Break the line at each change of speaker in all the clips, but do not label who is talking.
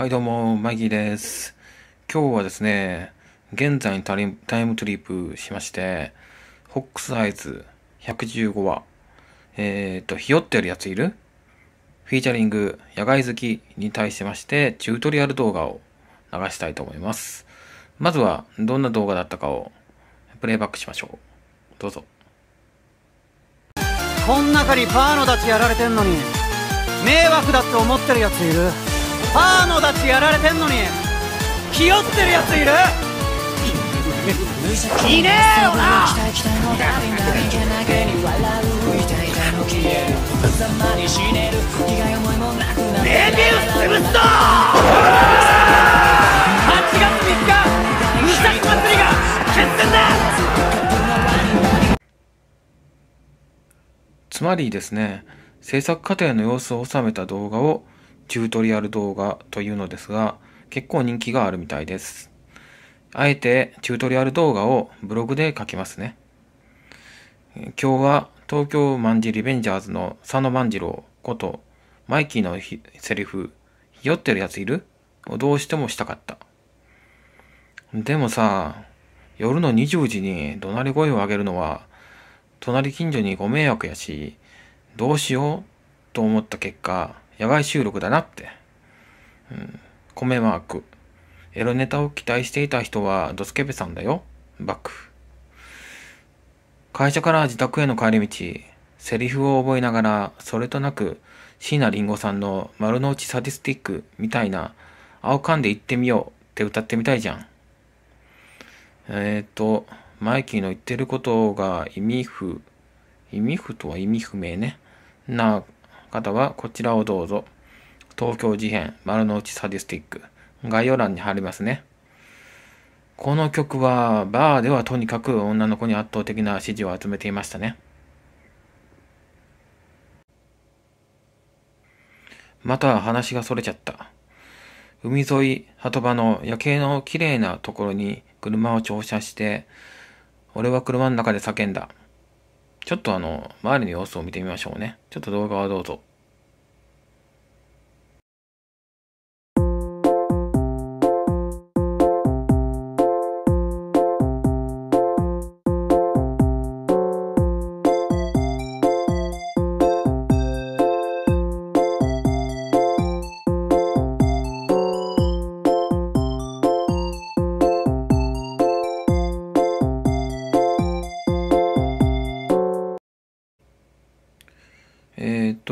はいどうも、マギーです。今日はですね、現在にタイムトリップしまして、ホックスアイズ115話、えっ、ー、と、ひよってるやついるフィーチャリング野外好きに対しまして、チュートリアル動画を流したいと思います。まずは、どんな動画だったかをプレイバックしましょう。どうぞ。こん中にパーのたちやられてんのに、迷惑だって思ってるやついるパーノたちやられてんのに気負ってるやついるいねえよなメビウス潰すぞつまりですね制作過程の様子を収めた動画をチュートリアル動画というのですが、結構人気があるみたいです。あえてチュートリアル動画をブログで書きますね。今日は東京万事リベンジャーズの佐野万次郎ことマイキーのセリフ、ひよってるやついるをどうしてもしたかった。でもさ、夜の20時に怒鳴り声を上げるのは、隣近所にご迷惑やし、どうしようと思った結果、野外収録だなって。うん。米マーク。エロネタを期待していた人はドスケベさんだよ。バック。会社から自宅への帰り道、セリフを覚えながら、それとなく、椎名林檎さんの丸の内サディスティックみたいな、青缶で行ってみようって歌ってみたいじゃん。えっ、ー、と、マイキーの言ってることが意味不、意味不とは意味不明ね。な方はこちらをどうぞ。東京事変、丸の内サディスティック。概要欄に貼りますね。この曲は、バーではとにかく女の子に圧倒的な支持を集めていましたね。また話がそれちゃった。海沿い、鳩場の夜景の綺麗なところに車を乗車して、俺は車の中で叫んだ。ちょっとあの、周りの様子を見てみましょうね。ちょっと動画はどうぞ。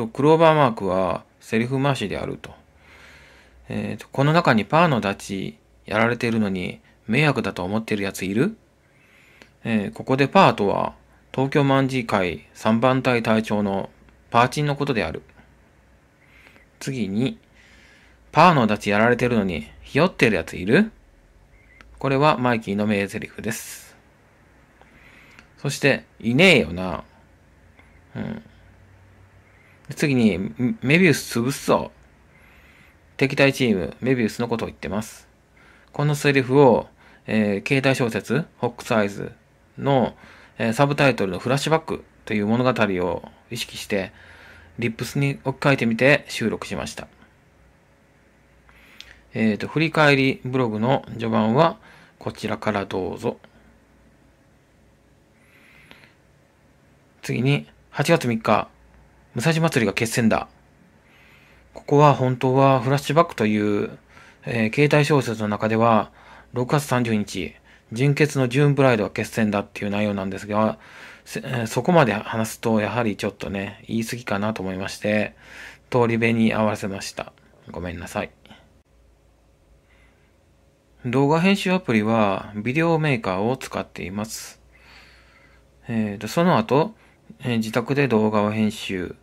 クローバーマークはセリフ回しであると。えーと、この中にパーのダチやられてるのに迷惑だと思ってるやついる、えー、ここでパーとは東京卍会3番隊隊長のパーチンのことである。次に、パーのダチやられてるのにひよってるやついるこれはマイキーの名台詞です。そして、いねえよな。うん。次に、メビウス潰すぞ。敵対チーム、メビウスのことを言ってます。このセリフを、えー、携帯小説、ホックスアイズの、えー、サブタイトルのフラッシュバックという物語を意識して、リップスに置き換えてみて収録しました。えっ、ー、と、振り返りブログの序盤は、こちらからどうぞ。次に、8月3日、武蔵祭りが決戦だ。ここは本当はフラッシュバックという、えー、携帯小説の中では、6月30日、純血のジューンブライドは決戦だっていう内容なんですが、そこまで話すと、やはりちょっとね、言い過ぎかなと思いまして、通り部に合わせました。ごめんなさい。動画編集アプリは、ビデオメーカーを使っています。えーと、その後、えー、自宅で動画を編集。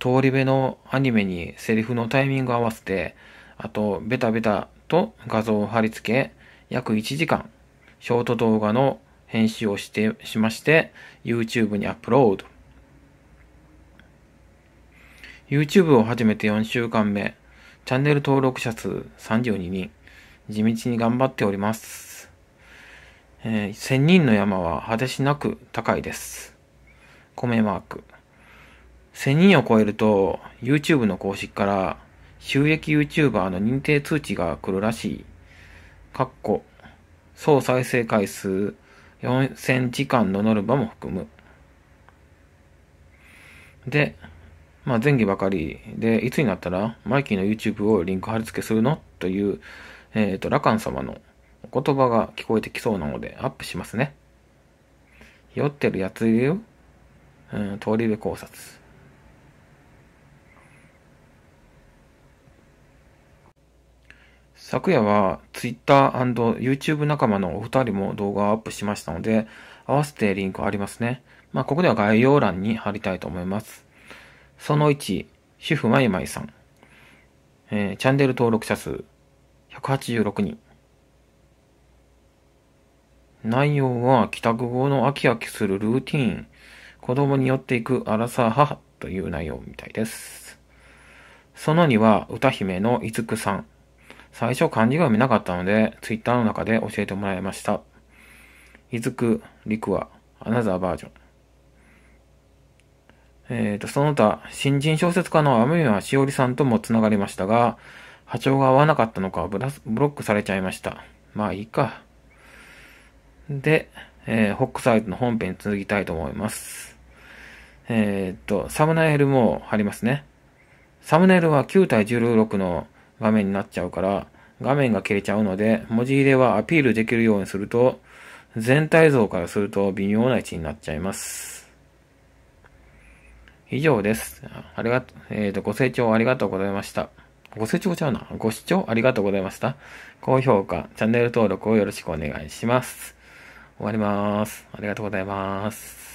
通り部のアニメにセリフのタイミング合わせて、あと、ベタベタと画像を貼り付け、約1時間、ショート動画の編集をして、しまして、YouTube にアップロード。YouTube を始めて4週間目、チャンネル登録者数32人、地道に頑張っております。えー、1000人の山は果てしなく高いです。米マーク。1000人を超えると YouTube の公式から収益 YouTuber の認定通知が来るらしい。かっこ、総再生回数4000時間のノルマも含む。で、まあ前期ばかりで、いつになったらマイキーの YouTube をリンク貼り付けするのという、えっ、ー、と、ラカン様のお言葉が聞こえてきそうなのでアップしますね。酔ってるやついるよ。うん、通り部考察。昨夜は Twitter&YouTube 仲間のお二人も動画をアップしましたので、合わせてリンクありますね。まあ、ここでは概要欄に貼りたいと思います。その1、主婦まいまいさん。えー、チャンネル登録者数186人。内容は帰宅後の飽き飽きするルーティーン、子供に寄っていく荒さ母という内容みたいです。その2は歌姫のいつくさん。最初漢字が読めなかったので、ツイッターの中で教えてもらいました。いずく、りくは、アナザーバージョン。えっ、ー、と、その他、新人小説家の雨宮しおりさんとも繋がりましたが、波長が合わなかったのかブラス、ブロックされちゃいました。まあいいか。で、えー、ホックサイトの本編に続きたいと思います。えっ、ー、と、サムネイルも貼りますね。サムネイルは9対16の画面になっちゃうから、画面が消えちゃうので、文字入れはアピールできるようにすると、全体像からすると微妙な位置になっちゃいます。以上です。ありがと、えっ、ー、と、ご清聴ありがとうございました。ご清聴ちゃうな。ご視聴ありがとうございました。高評価、チャンネル登録をよろしくお願いします。終わります。ありがとうございます。